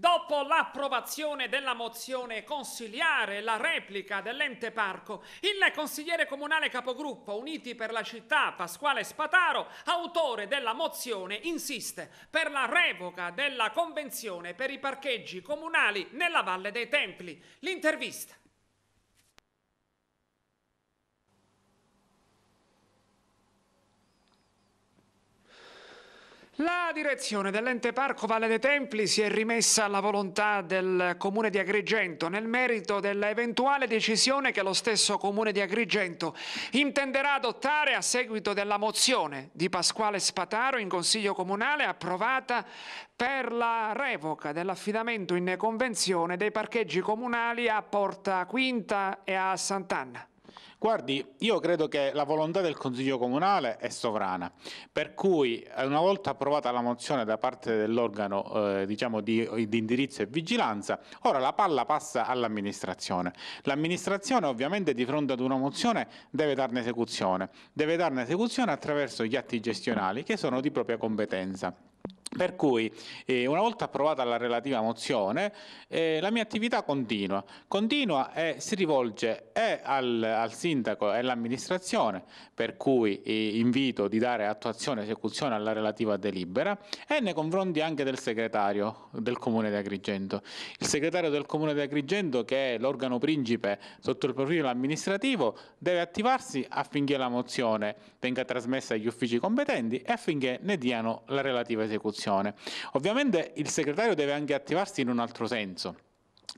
Dopo l'approvazione della mozione consigliare e la replica dell'ente parco, il consigliere comunale capogruppo Uniti per la città Pasquale Spataro, autore della mozione, insiste per la revoca della convenzione per i parcheggi comunali nella Valle dei Templi. L'intervista. La direzione dell'ente parco Valle dei Templi si è rimessa alla volontà del comune di Agrigento nel merito dell'eventuale decisione che lo stesso comune di Agrigento intenderà adottare a seguito della mozione di Pasquale Spataro in consiglio comunale approvata per la revoca dell'affidamento in convenzione dei parcheggi comunali a Porta Quinta e a Sant'Anna. Guardi, io credo che la volontà del Consiglio Comunale è sovrana, per cui eh, una volta approvata la mozione da parte dell'organo eh, diciamo di, di, indirizzo e vigilanza, ora la palla passa all'amministrazione. L'amministrazione ovviamente di fronte ad una mozione deve darne esecuzione, deve darne esecuzione attraverso gli atti gestionali che sono di propria competenza. Per cui eh, una volta approvata la relativa mozione eh, la mia attività continua, continua e si rivolge e al, al sindaco e all'amministrazione per cui eh, invito di dare attuazione e esecuzione alla relativa delibera e nei confronti anche del segretario del comune di Agrigento. Il segretario del comune di Agrigento che è l'organo principe sotto il profilo amministrativo deve attivarsi affinché la mozione venga trasmessa agli uffici competenti e affinché ne diano la relativa esecuzione. Commissione. Ovviamente il segretario deve anche attivarsi in un altro senso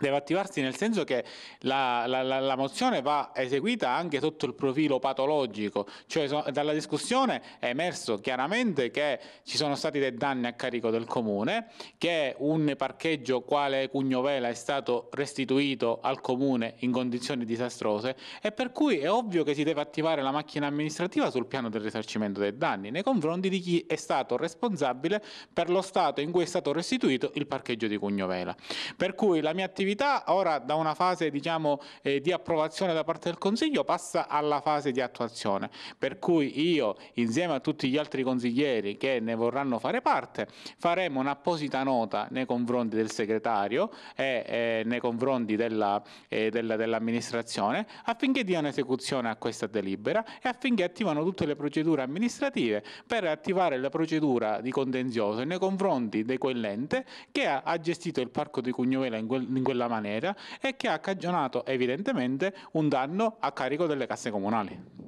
deve attivarsi nel senso che la, la, la, la, mozione va eseguita anche sotto il profilo patologico, cioè so, dalla discussione è emerso chiaramente che ci sono stati dei danni a carico del comune, che un parcheggio quale Cugnovela è stato restituito al comune in condizioni disastrose e per cui è ovvio che si deve attivare la macchina amministrativa sul piano del risarcimento dei danni nei confronti di chi è stato responsabile per lo stato in cui è stato restituito il parcheggio di Cugnovela. Per cui la mia attività attività ora da una fase diciamo, eh, di approvazione da parte del Consiglio passa alla fase di attuazione, per cui io insieme a tutti gli altri consiglieri che ne vorranno fare parte faremo un'apposita nota nei confronti del segretario e eh, nei confronti eh, dell'amministrazione della, dell affinché diano esecuzione a questa delibera e affinché attivano tutte le procedure amministrative per attivare la procedura di contenzioso nei confronti di quell'ente che ha, ha, gestito il parco di Cugnovela in quel, in quel quella maniera e che ha cagionato evidentemente un danno a carico delle casse comunali.